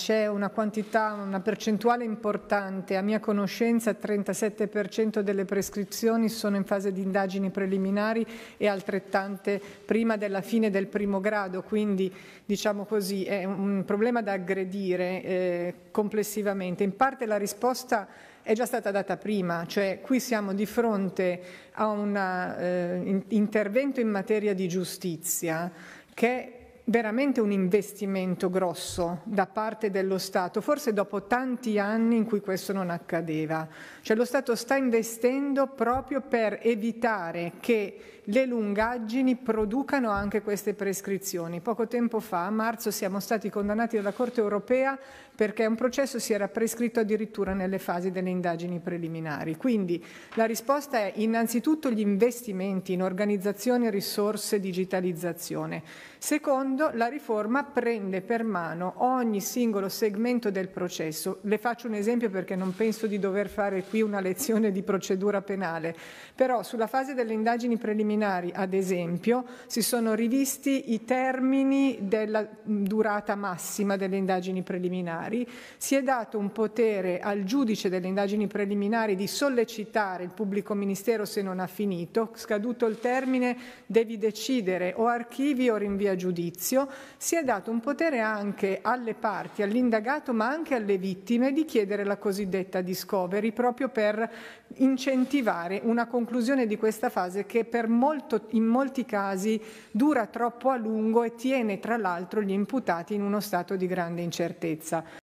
C'è una quantità, una percentuale importante, a mia conoscenza il 37% delle prescrizioni sono in fase di indagini preliminari e altrettante prima della fine del primo grado, quindi diciamo così è un problema da aggredire eh, complessivamente. In parte la risposta è già stata data prima, cioè qui siamo di fronte a un eh, intervento in materia di giustizia che veramente un investimento grosso da parte dello Stato, forse dopo tanti anni in cui questo non accadeva. Cioè lo Stato sta investendo proprio per evitare che le lungaggini producano anche queste prescrizioni. Poco tempo fa, a marzo, siamo stati condannati dalla Corte europea perché un processo si era prescritto addirittura nelle fasi delle indagini preliminari. Quindi la risposta è innanzitutto gli investimenti in organizzazione, risorse, digitalizzazione. Secondo, Secondo, la riforma prende per mano ogni singolo segmento del processo. Le faccio un esempio perché non penso di dover fare qui una lezione di procedura penale, però sulla fase delle indagini preliminari, ad esempio, si sono rivisti i termini della durata massima delle indagini preliminari, si è dato un potere al giudice delle indagini preliminari di sollecitare il pubblico ministero se non ha finito, scaduto il termine devi decidere o archivi o rinvia giudizio giudizio si è dato un potere anche alle parti, all'indagato ma anche alle vittime di chiedere la cosiddetta discovery proprio per incentivare una conclusione di questa fase che molto, in molti casi dura troppo a lungo e tiene tra l'altro gli imputati in uno stato di grande incertezza.